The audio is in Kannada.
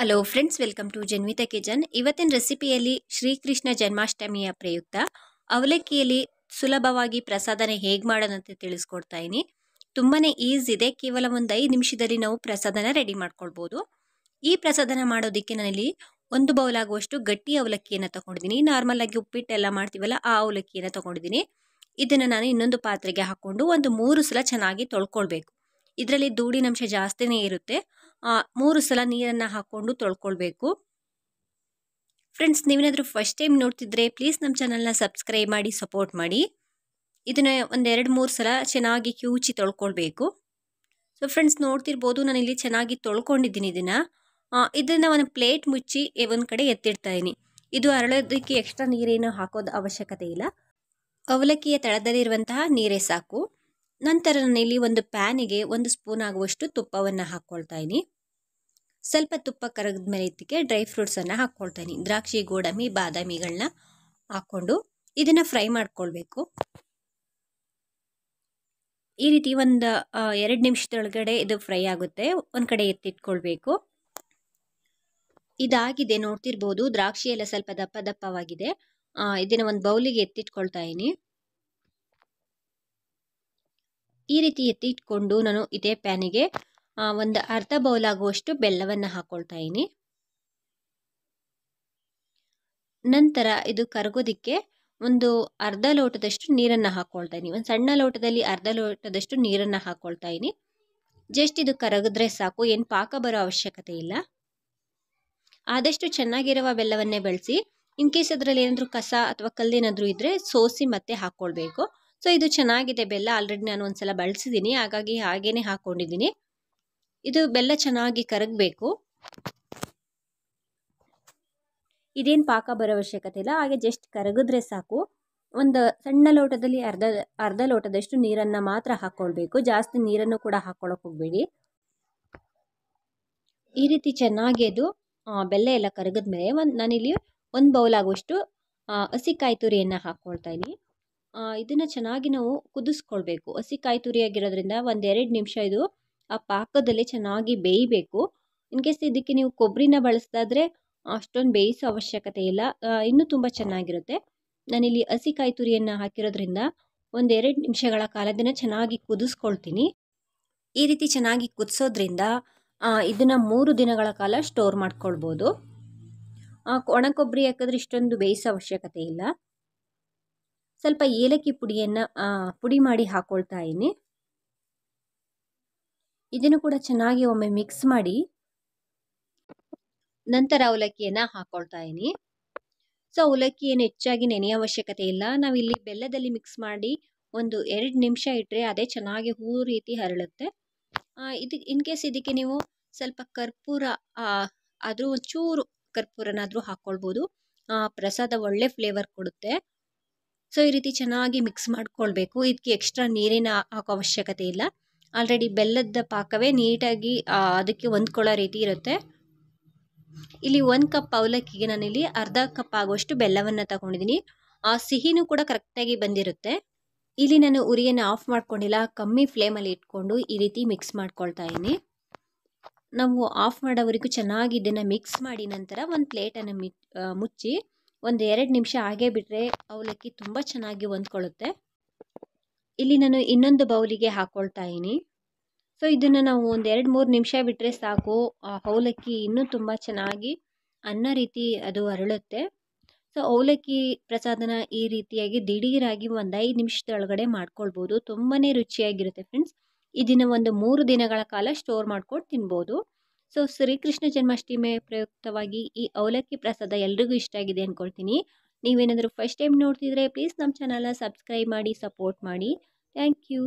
hello friends welcome to Janvita kitchen ಇವತ್ತಿನ ರೆಸಿಪಿಯಲ್ಲಿ ಶ್ರೀಕೃಷ್ಣ ಜನ್ಮಾಷ್ಟಮಿಯ ಪ್ರಯುಕ್ತ ಅವಲಕ್ಕಿಯಲ್ಲಿ ಸುಲಭವಾಗಿ ಪ್ರಸಾದನ ಹೇಗೆ ಮಾಡೋಣ ತಿಳಿಸ್ಕೊಡ್ತಾ ಇದ್ದೀನಿ ತುಂಬಾ ಈಸಿ ಇದೆ ಕೇವಲ ಒಂದು ಐದು ನಿಮಿಷದಲ್ಲಿ ನಾವು ಪ್ರಸಾದನ ರೆಡಿ ಮಾಡ್ಕೊಳ್ಬೋದು ಈ ಪ್ರಸಾದನ ಮಾಡೋದಕ್ಕೆ ನಾನಿಲ್ಲಿ ಒಂದು ಬೌಲ್ ಆಗುವಷ್ಟು ಗಟ್ಟಿ ಅವಲಕ್ಕಿಯನ್ನು ತೊಗೊಂಡಿದ್ದೀನಿ ಉಪ್ಪಿಟ್ಟು ಉಪ್ಪಿಟ್ಟೆಲ್ಲ ಮಾಡ್ತೀವಲ್ಲ ಆ ಅವಲಕ್ಕಿಯನ್ನು ತಗೊಂಡಿದ್ದೀನಿ ಇದನ್ನು ನಾನು ಇನ್ನೊಂದು ಪಾತ್ರೆಗೆ ಹಾಕ್ಕೊಂಡು ಒಂದು ಮೂರು ಸಲ ಚೆನ್ನಾಗಿ ತೊಳ್ಕೊಳ್ಬೇಕು ಇದರಲ್ಲಿ ಧೂಳಿನಂಶ ಜಾಸ್ತಿನೇ ಇರುತ್ತೆ ಮೂರು ಸಲ ನೀರನ್ನು ಹಾಕ್ಕೊಂಡು ತೊಳ್ಕೊಳ್ಬೇಕು ಫ್ರೆಂಡ್ಸ್ ನೀವೇನಾದರೂ ಫಸ್ಟ್ ಟೈಮ್ ನೋಡ್ತಿದ್ರೆ ಪ್ಲೀಸ್ ನಮ್ಮ ಚಾನಲ್ನ ಸಬ್ಸ್ಕ್ರೈಬ್ ಮಾಡಿ ಸಪೋರ್ಟ್ ಮಾಡಿ ಇದನ್ನು ಒಂದೆರಡು ಮೂರು ಸಲ ಚೆನ್ನಾಗಿ ಕ್ಯೂಚಿ ತೊಳ್ಕೊಳ್ಬೇಕು ಸೊ ಫ್ರೆಂಡ್ಸ್ ನೋಡ್ತಿರ್ಬೋದು ನಾನಿಲ್ಲಿ ಚೆನ್ನಾಗಿ ತೊಳ್ಕೊಂಡಿದ್ದೀನಿ ಇದನ್ನು ಇದನ್ನು ಒಂದು ಪ್ಲೇಟ್ ಮುಚ್ಚಿ ಒಂದು ಕಡೆ ಎತ್ತಿಡ್ತಾ ಇದ್ದೀನಿ ಇದು ಅರಳೋದಕ್ಕೆ ಎಕ್ಸ್ಟ್ರಾ ನೀರೇನು ಹಾಕೋದು ಅವಶ್ಯಕತೆ ಇಲ್ಲ ಅವಲಕ್ಕಿಯ ತಳದಲ್ಲಿರುವಂತಹ ನೀರೇ ಸಾಕು ನಂತರ ನಾನಿಲ್ಲಿ ಒಂದು ಪ್ಯಾನಿಗೆ ಒಂದು ಸ್ಪೂನ್ ಆಗುವಷ್ಟು ತುಪ್ಪವನ್ನು ಹಾಕ್ಕೊಳ್ತಾ ಇದ್ದೀನಿ ಸ್ವಲ್ಪ ತುಪ್ಪ ಕರಗಿದ ಮೇಲೆ ಇದಕ್ಕೆ ಡ್ರೈ ಫ್ರೂಟ್ಸನ್ನು ಹಾಕ್ಕೊಳ್ತಾ ಇದ್ದೀನಿ ದ್ರಾಕ್ಷಿ ಗೋಡಂಬಿ ಬಾದಾಮಿಗಳನ್ನ ಹಾಕ್ಕೊಂಡು ಇದನ್ನು ಫ್ರೈ ಮಾಡ್ಕೊಳ್ಬೇಕು ಈ ರೀತಿ ಒಂದು ಎರಡು ನಿಮಿಷದೊಳಗಡೆ ಇದು ಫ್ರೈ ಆಗುತ್ತೆ ಒಂದು ಕಡೆ ಎತ್ತಿಟ್ಕೊಳ್ಬೇಕು ಇದಾಗಿದೆ ನೋಡ್ತಿರ್ಬೋದು ದ್ರಾಕ್ಷಿ ಎಲ್ಲ ಸ್ವಲ್ಪ ದಪ್ಪ ದಪ್ಪವಾಗಿದೆ ಇದನ್ನು ಒಂದು ಬೌಲಿಗೆ ಎತ್ತಿಟ್ಕೊಳ್ತಾ ಇದ್ದೀನಿ ಈ ರೀತಿ ಎತ್ತಿ ಇಟ್ಕೊಂಡು ನಾನು ಇದೇ ಪ್ಯಾನಿಗೆ ಒಂದು ಅರ್ಧ ಬೌಲ್ ಆಗುವಷ್ಟು ಬೆಲ್ಲವನ್ನು ಹಾಕ್ಕೊಳ್ತಾ ಇದ್ದೀನಿ ನಂತರ ಇದು ಕರಗೋದಕ್ಕೆ ಒಂದು ಅರ್ಧ ಲೋಟದಷ್ಟು ನೀರನ್ನು ಹಾಕ್ಕೊಳ್ತಾ ಇದ್ದೀನಿ ಒಂದು ಸಣ್ಣ ಲೋಟದಲ್ಲಿ ಅರ್ಧ ಲೋಟದಷ್ಟು ನೀರನ್ನು ಹಾಕ್ಕೊಳ್ತಾ ಇದ್ದೀನಿ ಜಸ್ಟ್ ಇದು ಕರಗಿದ್ರೆ ಸಾಕು ಏನು ಪಾಕ ಬರೋ ಅವಶ್ಯಕತೆ ಇಲ್ಲ ಆದಷ್ಟು ಚೆನ್ನಾಗಿರುವ ಬೆಲ್ಲವನ್ನೇ ಬೆಳೆಸಿ ಇನ್ ಕೇಸ್ ಅದರಲ್ಲಿ ಏನಾದರೂ ಕಸ ಅಥವಾ ಕಲ್ಲೇನಾದರೂ ಇದ್ದರೆ ಸೋಸಿ ಮತ್ತೆ ಹಾಕ್ಕೊಳ್ಬೇಕು ಸೊ ಇದು ಚೆನ್ನಾಗಿದೆ ಬೆಲ್ಲ ಆಲ್ರೆಡಿ ನಾನು ಒಂದ್ಸಲ ಬಳಸಿದ್ದೀನಿ ಹಾಗಾಗಿ ಹಾಗೇನೆ ಹಾಕ್ಕೊಂಡಿದ್ದೀನಿ ಇದು ಬೆಲ್ಲ ಚೆನ್ನಾಗಿ ಕರಗಬೇಕು ಇದೇನು ಪಾಕ ಬರೋ ಅವಶ್ಯಕತೆ ಇಲ್ಲ ಹಾಗೆ ಜಸ್ಟ್ ಕರಗಿದ್ರೆ ಸಾಕು ಒಂದು ಸಣ್ಣ ಲೋಟದಲ್ಲಿ ಅರ್ಧ ಅರ್ಧ ಲೋಟದಷ್ಟು ನೀರನ್ನು ಮಾತ್ರ ಹಾಕ್ಕೊಳ್ಬೇಕು ಜಾಸ್ತಿ ನೀರನ್ನು ಕೂಡ ಹಾಕ್ಕೊಳ್ಳೋಕೆ ಹೋಗಬೇಡಿ ಈ ರೀತಿ ಚೆನ್ನಾಗಿ ಅದು ಬೆಲ್ಲ ಎಲ್ಲ ಕರಗಿದ್ಮೇಲೆ ಒಂದು ನಾನಿಲ್ಲಿ ಒಂದು ಬೌಲ್ ಆಗುವಷ್ಟು ಹಸಿ ಕಾಯಿ ತುರಿಯನ್ನು ಹಾಕ್ಕೊಳ್ತಾ ಇದ್ದೀನಿ ಇದನ್ನು ಚೆನ್ನಾಗಿ ನಾವು ಕುದಿಸ್ಕೊಳ್ಬೇಕು ಹಸಿ ಕಾಯಿ ತುರಿಯಾಗಿರೋದ್ರಿಂದ ಒಂದೆರಡು ನಿಮಿಷ ಇದು ಆ ಪಾಕದಲ್ಲಿ ಚೆನ್ನಾಗಿ ಬೇಯಬೇಕು ಕೇಸ್ ಇದಕ್ಕೆ ನೀವು ಕೊಬ್ಬರಿನ ಬಳಸ್ದಾದ್ರೆ ಅಷ್ಟೊಂದು ಬೇಯಿಸೋ ಅವಶ್ಯಕತೆ ಇಲ್ಲ ಇನ್ನೂ ತುಂಬ ಚೆನ್ನಾಗಿರುತ್ತೆ ನಾನಿಲ್ಲಿ ಹಸಿ ಕಾಯಿ ತುರಿಯನ್ನು ಹಾಕಿರೋದ್ರಿಂದ ಎರಡು ನಿಮಿಷಗಳ ಕಾಲದನ್ನ ಚೆನ್ನಾಗಿ ಕುದಿಸ್ಕೊಳ್ತೀನಿ ಈ ರೀತಿ ಚೆನ್ನಾಗಿ ಕುದಿಸೋದ್ರಿಂದ ಇದನ್ನು ಮೂರು ದಿನಗಳ ಕಾಲ ಸ್ಟೋರ್ ಮಾಡ್ಕೊಳ್ಬೋದು ಒಣ ಕೊಬ್ಬರಿ ಹಾಕಿದ್ರೆ ಇಷ್ಟೊಂದು ಬೇಯಿಸೋ ಅವಶ್ಯಕತೆ ಇಲ್ಲ ಸ್ವಲ್ಪ ಏಲಕ್ಕಿ ಪುಡಿಯನ್ನು ಪುಡಿ ಮಾಡಿ ಹಾಕ್ಕೊಳ್ತಾ ಇದ್ದೀನಿ ಇದನ್ನು ಕೂಡ ಚೆನ್ನಾಗಿ ಒಮ್ಮೆ ಮಿಕ್ಸ್ ಮಾಡಿ ನಂತರ ಅವಲಕ್ಕಿಯನ್ನು ಹಾಕ್ಕೊಳ್ತಾ ಇದ್ದೀನಿ ಸೊ ಅವಲಕ್ಕಿ ಏನು ಹೆಚ್ಚಾಗಿ ನೆನೆಯ ಅವಶ್ಯಕತೆ ಇಲ್ಲ ನಾವಿಲ್ಲಿ ಬೆಲ್ಲದಲ್ಲಿ ಮಿಕ್ಸ್ ಮಾಡಿ ಒಂದು ಎರಡು ನಿಮಿಷ ಇಟ್ಟರೆ ಅದೇ ಚೆನ್ನಾಗಿ ಹೂ ರೀತಿ ಹರಳುತ್ತೆ ಇದು ಇನ್ ಕೇಸ್ ಇದಕ್ಕೆ ನೀವು ಸ್ವಲ್ಪ ಕರ್ಪೂರ ಆದರೂ ಒಂಚೂರು ಕರ್ಪೂರನಾದರೂ ಹಾಕ್ಕೊಳ್ಬೋದು ಪ್ರಸಾದ ಒಳ್ಳೆ ಫ್ಲೇವರ್ ಕೊಡುತ್ತೆ ಸೊ ಈ ರೀತಿ ಚೆನ್ನಾಗಿ ಮಿಕ್ಸ್ ಮಾಡ್ಕೊಳ್ಬೇಕು ಇದಕ್ಕೆ ಎಕ್ಸ್ಟ್ರಾ ನೀರಿನ ಹಾಕೋ ಅವಶ್ಯಕತೆ ಇಲ್ಲ ಆಲ್ರೆಡಿ ಬೆಲ್ಲದ ಪಾಕವೇ ನೀಟಾಗಿ ಅದಕ್ಕೆ ಹೊಂದ್ಕೊಳ್ಳೋ ರೀತಿ ಇರುತ್ತೆ ಇಲ್ಲಿ ಒಂದು ಕಪ್ ಅವಲಕ್ಕಿಗೆ ನಾನಿಲ್ಲಿ ಅರ್ಧ ಕಪ್ ಆಗುವಷ್ಟು ಬೆಲ್ಲವನ್ನು ತಗೊಂಡಿದ್ದೀನಿ ಆ ಸಿಹಿನೂ ಕೂಡ ಕರೆಕ್ಟಾಗಿ ಬಂದಿರುತ್ತೆ ಇಲ್ಲಿ ನಾನು ಉರಿಯನ್ನು ಆಫ್ ಮಾಡ್ಕೊಂಡಿಲ್ಲ ಕಮ್ಮಿ ಫ್ಲೇಮಲ್ಲಿ ಇಟ್ಕೊಂಡು ಈ ರೀತಿ ಮಿಕ್ಸ್ ಮಾಡ್ಕೊಳ್ತಾ ಇದ್ದೀನಿ ನಾವು ಆಫ್ ಮಾಡೋವರೆಗೂ ಚೆನ್ನಾಗಿ ಇದನ್ನು ಮಿಕ್ಸ್ ಮಾಡಿ ನಂತರ ಒಂದು ಪ್ಲೇಟನ್ನು ಮುಚ್ಚಿ ಒಂದು ಎರಡು ನಿಮಿಷ ಹಾಗೆ ಬಿಟ್ಟರೆ ಅವಲಕ್ಕಿ ತುಂಬ ಚೆನ್ನಾಗಿ ಹೊಂದ್ಕೊಳ್ಳುತ್ತೆ ಇಲ್ಲಿ ನಾನು ಇನ್ನೊಂದು ಬೌಲಿಗೆ ಹಾಕ್ಕೊಳ್ತಾ ಇದ್ದೀನಿ ಸೊ ಇದನ್ನು ನಾವು ಒಂದು ಎರಡು ಮೂರು ನಿಮಿಷ ಬಿಟ್ಟರೆ ಸಾಕು ಅವಲಕ್ಕಿ ಇನ್ನೂ ತುಂಬ ಚೆನ್ನಾಗಿ ಅನ್ನ ರೀತಿ ಅದು ಅರಳುತ್ತೆ ಸೊ ಅವಲಕ್ಕಿ ಪ್ರಸಾದನ ಈ ರೀತಿಯಾಗಿ ದಿಢೀರಾಗಿ ಒಂದು ಐದು ನಿಮಿಷದೊಳಗಡೆ ಮಾಡ್ಕೊಳ್ಬೋದು ತುಂಬಾ ರುಚಿಯಾಗಿರುತ್ತೆ ಫ್ರೆಂಡ್ಸ್ ಇದನ್ನು ಒಂದು ಮೂರು ದಿನಗಳ ಕಾಲ ಸ್ಟೋರ್ ಮಾಡ್ಕೊಂಡು ತಿನ್ಬೋದು ಸೊ ಶ್ರೀಕೃಷ್ಣ ಜನ್ಮಾಷ್ಟಮಿ ಪ್ರಯುಕ್ತವಾಗಿ ಈ ಅವಲಕ್ಕಿ ಪ್ರಸಾದ ಎಲ್ರಿಗೂ ಇಷ್ಟ ಆಗಿದೆ ಅಂದ್ಕೊಳ್ತೀನಿ ನೀವೇನಾದರೂ ಫಸ್ಟ್ ಟೈಮ್ ನೋಡ್ತಿದ್ರೆ ಪ್ಲೀಸ್ ನಮ್ಮ ಚಾನಲ್ನ ಸಬ್ಸ್ಕ್ರೈಬ್ ಮಾಡಿ ಸಪೋರ್ಟ್ ಮಾಡಿ ಥ್ಯಾಂಕ್ ಯು